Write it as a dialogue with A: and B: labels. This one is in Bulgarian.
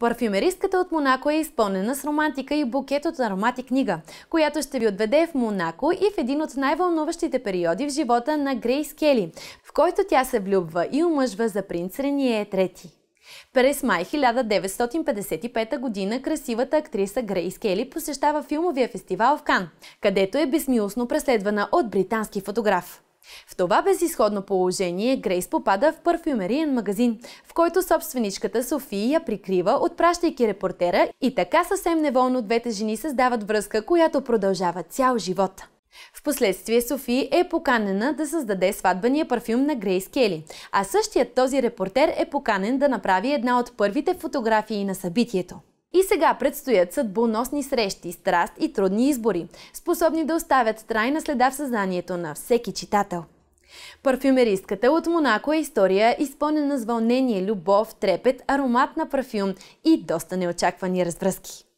A: Парфюмеристката от Монако е изпълнена с романтика и букет от аромати книга, която ще ви отведе в Монако и в един от най-вълнуващите периоди в живота на Грейс Кели, в който тя се влюбва и омъжва за принц Рение III. През май 1955 г. красивата актриса Грейс Кели посещава филмовия фестивал в Кан, където е безмилостно преследвана от британски фотограф. В това безисходно положение Грейс попада в парфюмериен магазин, в който собственичката София я прикрива, отпращайки репортера и така съвсем неволно двете жени създават връзка, която продължава цял живот. Впоследствие Софи е поканена да създаде сватбания парфюм на Грейс Кели, а същият този репортер е поканен да направи една от първите фотографии на събитието. И сега предстоят съдбоносни срещи, страст и трудни избори, способни да оставят трайна следа в съзнанието на всеки читател. Парфюмеристката от Монако е история, изпълнена с вълнение, любов, трепет, аромат на парфюм и доста неочаквани развръзки.